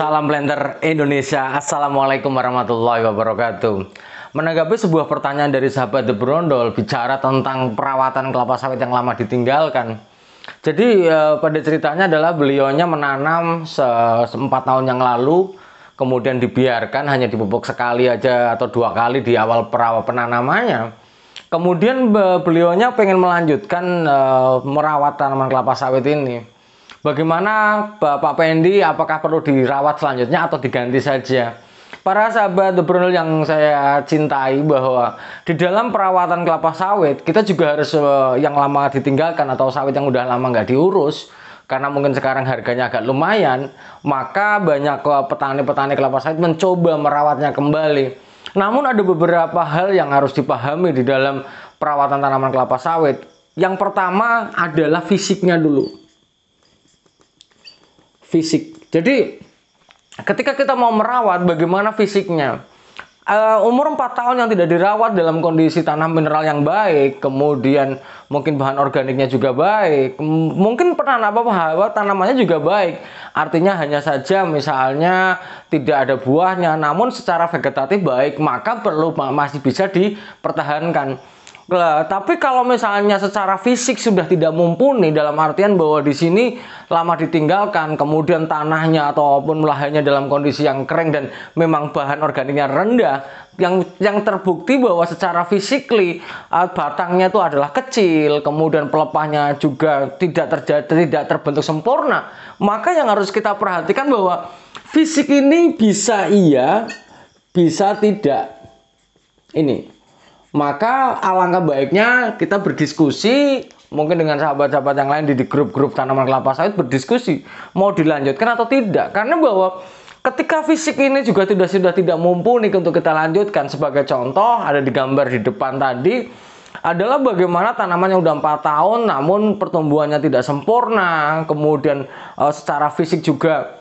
Salam Blender Indonesia. Assalamualaikum warahmatullahi wabarakatuh. Menanggapi sebuah pertanyaan dari sahabat The Brondol bicara tentang perawatan kelapa sawit yang lama ditinggalkan. Jadi eh, pada ceritanya adalah beliaunya menanam se seempat tahun yang lalu kemudian dibiarkan hanya dipupuk sekali aja atau dua kali di awal perawat penanamannya. Kemudian beliaunya pengen melanjutkan eh, merawat tanaman kelapa sawit ini Bagaimana Bapak Pendi apakah perlu dirawat selanjutnya atau diganti saja? Para sahabat The Brunel yang saya cintai bahwa di dalam perawatan kelapa sawit kita juga harus eh, yang lama ditinggalkan atau sawit yang udah lama nggak diurus karena mungkin sekarang harganya agak lumayan, maka banyak eh, petani-petani kelapa sawit mencoba merawatnya kembali. Namun ada beberapa hal yang harus dipahami di dalam perawatan tanaman kelapa sawit. Yang pertama adalah fisiknya dulu fisik. Jadi ketika kita mau merawat bagaimana fisiknya? Uh, umur 4 tahun yang tidak dirawat dalam kondisi tanah mineral yang baik, kemudian mungkin bahan organiknya juga baik, M mungkin pernah apa hawa tanamannya juga baik. Artinya hanya saja misalnya tidak ada buahnya, namun secara vegetatif baik, maka perlu masih bisa dipertahankan. Nah, tapi kalau misalnya secara fisik sudah tidak mumpuni dalam artian bahwa di sini lama ditinggalkan, kemudian tanahnya ataupun lahannya dalam kondisi yang kering dan memang bahan organiknya rendah, yang yang terbukti bahwa secara fisikly eh, batangnya itu adalah kecil, kemudian pelepahnya juga tidak terjadi tidak terbentuk sempurna, maka yang harus kita perhatikan bahwa fisik ini bisa iya, bisa tidak. Ini maka alangkah baiknya kita berdiskusi mungkin dengan sahabat-sahabat yang lain di grup-grup tanaman kelapa sawit berdiskusi mau dilanjutkan atau tidak karena bahwa ketika fisik ini juga sudah sudah tidak mumpuni untuk kita lanjutkan sebagai contoh ada di gambar di depan tadi adalah bagaimana tanaman yang udah 4 tahun namun pertumbuhannya tidak sempurna kemudian eh, secara fisik juga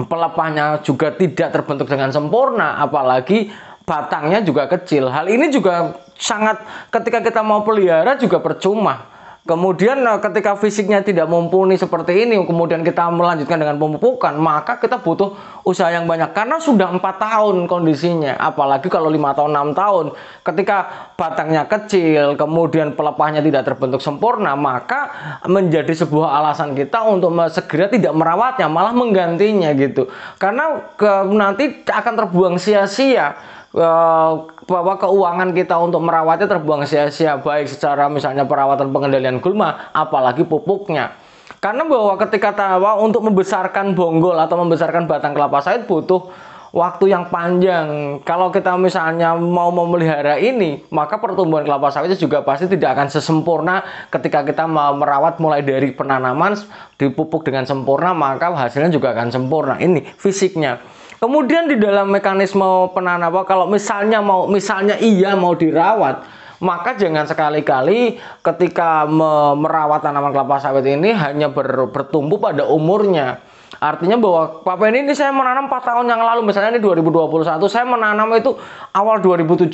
pelepahnya juga tidak terbentuk dengan sempurna apalagi batangnya juga kecil. Hal ini juga sangat ketika kita mau pelihara juga percuma. Kemudian eh, ketika fisiknya tidak mumpuni seperti ini, kemudian kita melanjutkan dengan pemupukan, maka kita butuh usaha yang banyak karena sudah empat tahun kondisinya. Apalagi kalau lima tahun, enam tahun, ketika batangnya kecil, kemudian pelepahnya tidak terbentuk sempurna, maka menjadi sebuah alasan kita untuk segera tidak merawatnya, malah menggantinya gitu. Karena ke, nanti akan terbuang sia-sia Eh, bahwa keuangan kita untuk merawatnya terbuang sia-sia baik secara misalnya perawatan pengendalian gulma apalagi pupuknya karena bahwa ketika tawa untuk membesarkan bonggol atau membesarkan batang kelapa sawit butuh waktu yang panjang kalau kita misalnya mau memelihara ini maka pertumbuhan kelapa sawit juga pasti tidak akan sesempurna ketika kita mau merawat mulai dari penanaman dipupuk dengan sempurna maka hasilnya juga akan sempurna ini fisiknya Kemudian di dalam mekanisme penanaman kalau misalnya mau misalnya iya mau dirawat, maka jangan sekali-kali ketika merawat tanaman kelapa sawit ini hanya ber bertumbuh pada umurnya. Artinya bahwa papain ini ini saya menanam 4 tahun yang lalu misalnya ini 2021 saya menanam itu awal 2017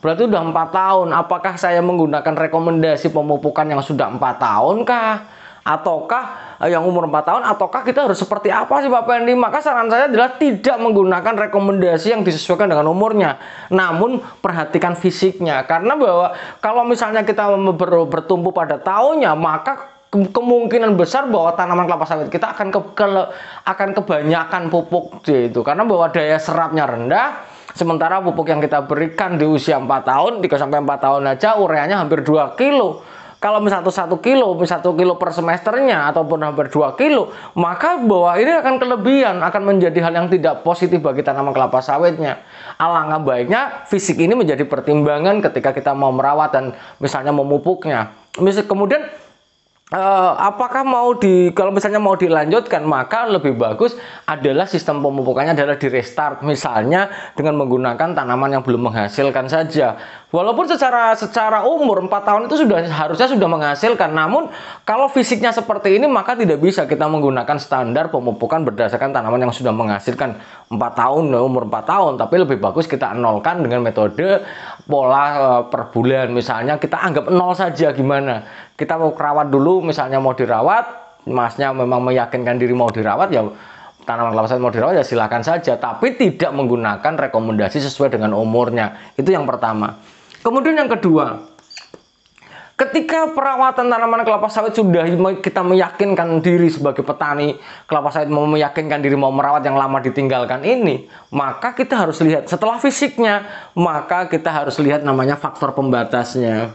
berarti sudah empat tahun apakah saya menggunakan rekomendasi pemupukan yang sudah empat tahun kah ataukah eh, yang umur 4 tahun ataukah kita harus seperti apa sih Bapak Henry maka saran saya adalah tidak menggunakan rekomendasi yang disesuaikan dengan umurnya namun perhatikan fisiknya karena bahwa kalau misalnya kita ber bertumbuh pada tahunnya maka kemungkinan besar bahwa tanaman kelapa sawit kita akan ke, ke akan kebanyakan pupuk itu karena bahwa daya serapnya rendah sementara pupuk yang kita berikan di usia 4 tahun 3 sampai 4 tahun aja ureanya hampir 2 kilo kalau misalnya satu kilo, misalnya satu kilo per semesternya ataupun hampir dua kilo, maka bahwa ini akan kelebihan, akan menjadi hal yang tidak positif bagi tanaman kelapa sawitnya. Alangkah baiknya fisik ini menjadi pertimbangan ketika kita mau merawat dan misalnya memupuknya. Misal kemudian Uh, apakah mau di kalau misalnya mau dilanjutkan maka lebih bagus adalah sistem pemupukannya adalah di restart misalnya dengan menggunakan tanaman yang belum menghasilkan saja Walaupun secara secara umur 4 tahun itu sudah harusnya sudah menghasilkan, namun kalau fisiknya seperti ini maka tidak bisa kita menggunakan standar pemupukan berdasarkan tanaman yang sudah menghasilkan 4 tahun ya, umur 4 tahun, tapi lebih bagus kita nolkan dengan metode pola eh, per bulan misalnya kita anggap nol saja gimana. Kita mau rawat dulu misalnya mau dirawat, masnya memang meyakinkan diri mau dirawat ya tanaman kelapa sawit mau dirawat ya silakan saja tapi tidak menggunakan rekomendasi sesuai dengan umurnya itu yang pertama Kemudian yang kedua, ketika perawatan tanaman kelapa sawit sudah kita meyakinkan diri sebagai petani kelapa sawit mau meyakinkan diri mau merawat yang lama ditinggalkan ini maka kita harus lihat setelah fisiknya maka kita harus lihat namanya faktor pembatasnya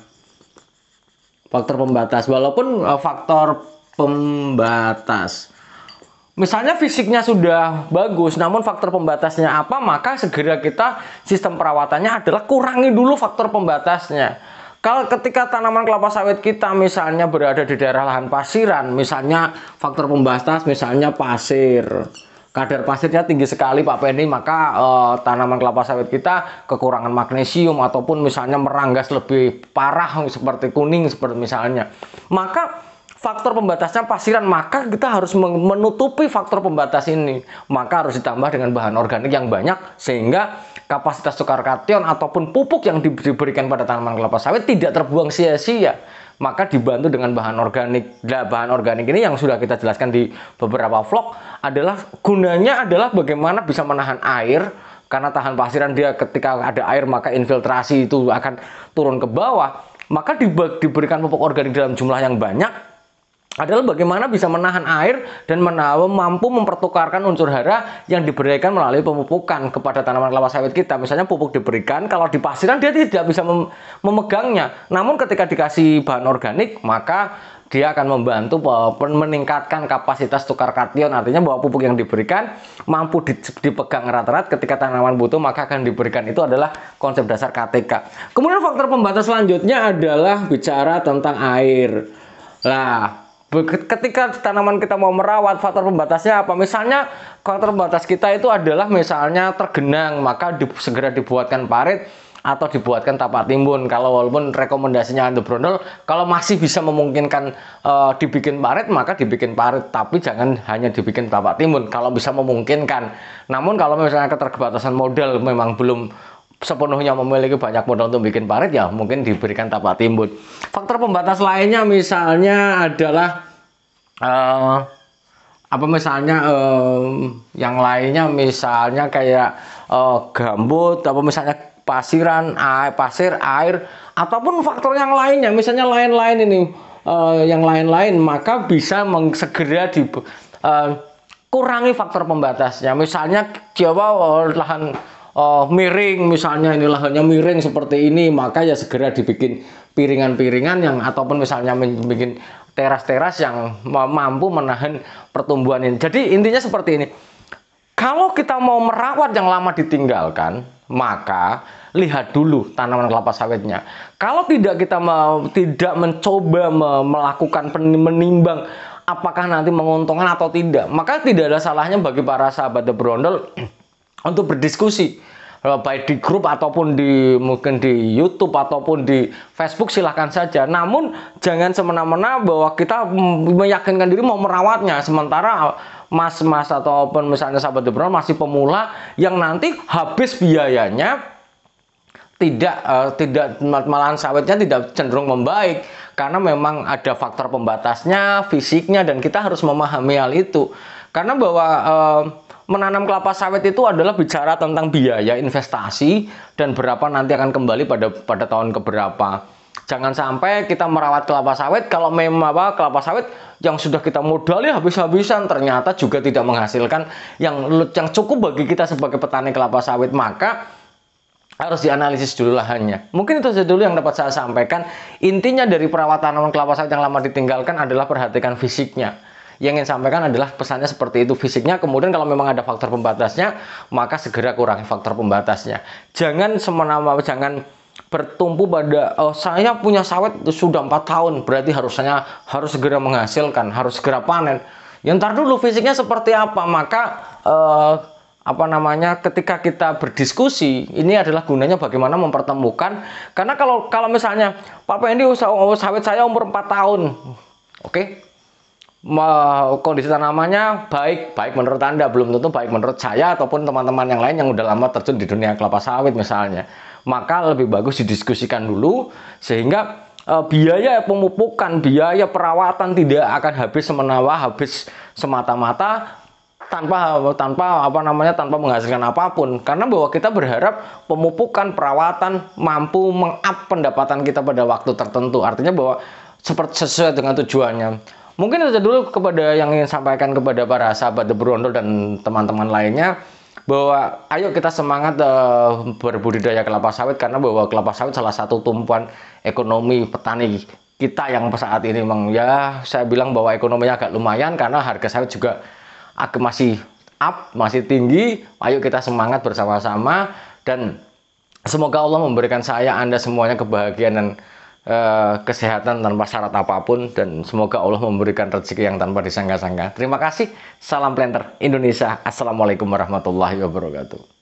faktor pembatas walaupun e, faktor pembatas Misalnya fisiknya sudah bagus, namun faktor pembatasnya apa, maka segera kita sistem perawatannya adalah kurangi dulu faktor pembatasnya. Kalau ketika tanaman kelapa sawit kita misalnya berada di daerah lahan pasiran, misalnya faktor pembatas misalnya pasir, kadar pasirnya tinggi sekali Pak Penny, maka eh, tanaman kelapa sawit kita kekurangan magnesium ataupun misalnya meranggas lebih parah seperti kuning seperti misalnya. Maka faktor pembatasnya pasiran, maka kita harus menutupi faktor pembatas ini. Maka harus ditambah dengan bahan organik yang banyak sehingga kapasitas tukar kation ataupun pupuk yang diberikan pada tanaman kelapa sawit tidak terbuang sia-sia. Maka dibantu dengan bahan organik. Nah, bahan organik ini yang sudah kita jelaskan di beberapa vlog adalah gunanya adalah bagaimana bisa menahan air karena tahan pasiran dia ketika ada air maka infiltrasi itu akan turun ke bawah maka diberikan pupuk organik dalam jumlah yang banyak adalah bagaimana bisa menahan air dan menawa, mampu mempertukarkan unsur hara yang diberikan melalui pemupukan kepada tanaman kelapa sawit kita. Misalnya pupuk diberikan, kalau di pasiran dia tidak bisa mem memegangnya. Namun ketika dikasih bahan organik, maka dia akan membantu meningkatkan kapasitas tukar kation artinya bahwa pupuk yang diberikan mampu dipegang rata-rata ketika tanaman butuh maka akan diberikan itu adalah konsep dasar KTK kemudian faktor pembatas selanjutnya adalah bicara tentang air lah ketika tanaman kita mau merawat faktor pembatasnya apa misalnya faktor pembatas kita itu adalah misalnya tergenang maka di, segera dibuatkan parit atau dibuatkan tapak timbun kalau walaupun rekomendasinya underbrondol kalau masih bisa memungkinkan e, dibikin parit maka dibikin parit tapi jangan hanya dibikin tapak timbun kalau bisa memungkinkan namun kalau misalnya keterbatasan modal memang belum sepenuhnya memiliki banyak modal untuk bikin parit ya mungkin diberikan tapak timbun. Faktor pembatas lainnya misalnya adalah uh, apa misalnya um, yang lainnya misalnya kayak uh, gambut apa misalnya pasiran air, pasir air ataupun faktor yang lainnya misalnya lain-lain ini uh, yang lain-lain maka bisa segera di uh, kurangi faktor pembatasnya misalnya Jawa lahan uh, miring misalnya ini lahannya miring seperti ini maka ya segera dibikin piringan-piringan yang ataupun misalnya bikin teras-teras yang mampu menahan pertumbuhan ini. Jadi intinya seperti ini. Kalau kita mau merawat yang lama ditinggalkan, maka lihat dulu tanaman kelapa sawitnya. Kalau tidak kita mau tidak mencoba melakukan menimbang apakah nanti menguntungkan atau tidak, maka tidak ada salahnya bagi para sahabat The brondel untuk berdiskusi eh, baik di grup ataupun di mungkin di YouTube ataupun di Facebook silahkan saja. Namun jangan semena-mena bahwa kita mm, meyakinkan diri mau merawatnya sementara mas-mas ataupun misalnya sahabat Debron masih pemula yang nanti habis biayanya tidak uh, tidak malahan sawitnya tidak cenderung membaik karena memang ada faktor pembatasnya fisiknya dan kita harus memahami hal itu karena bahwa uh, menanam kelapa sawit itu adalah bicara tentang biaya investasi dan berapa nanti akan kembali pada pada tahun keberapa. Jangan sampai kita merawat kelapa sawit kalau memang apa kelapa sawit yang sudah kita modali habis-habisan ternyata juga tidak menghasilkan yang yang cukup bagi kita sebagai petani kelapa sawit maka harus dianalisis dulu lahannya. Mungkin itu saja dulu yang dapat saya sampaikan. Intinya dari perawatan tanaman kelapa sawit yang lama ditinggalkan adalah perhatikan fisiknya yang ingin sampaikan adalah pesannya seperti itu fisiknya kemudian kalau memang ada faktor pembatasnya maka segera kurangi faktor pembatasnya jangan semena-mena jangan bertumpu pada oh, saya punya sawit sudah empat tahun berarti harusnya harus segera menghasilkan harus segera panen yang ntar dulu fisiknya seperti apa maka eh, apa namanya ketika kita berdiskusi ini adalah gunanya bagaimana mempertemukan karena kalau kalau misalnya Pak Pendi oh, sawit saya umur 4 tahun oke kondisi tanamannya baik, baik menurut Anda, belum tentu baik menurut saya ataupun teman-teman yang lain yang udah lama terjun di dunia kelapa sawit misalnya. Maka lebih bagus didiskusikan dulu sehingga e, biaya pemupukan, biaya perawatan tidak akan habis semenawa, habis semata-mata tanpa tanpa apa namanya tanpa menghasilkan apapun karena bahwa kita berharap pemupukan perawatan mampu mengup pendapatan kita pada waktu tertentu artinya bahwa seperti sesuai dengan tujuannya Mungkin saja dulu kepada yang ingin sampaikan kepada para sahabat The Brondol dan teman-teman lainnya bahwa ayo kita semangat uh, berbudidaya kelapa sawit karena bahwa kelapa sawit salah satu tumpuan ekonomi petani kita yang saat ini memang ya saya bilang bahwa ekonominya agak lumayan karena harga sawit juga agak masih up, masih tinggi. Ayo kita semangat bersama-sama dan semoga Allah memberikan saya Anda semuanya kebahagiaan dan Eh, kesehatan tanpa syarat apapun dan semoga Allah memberikan rezeki yang tanpa disangka-sangka. Terima kasih. Salam planter Indonesia. Assalamualaikum warahmatullahi wabarakatuh.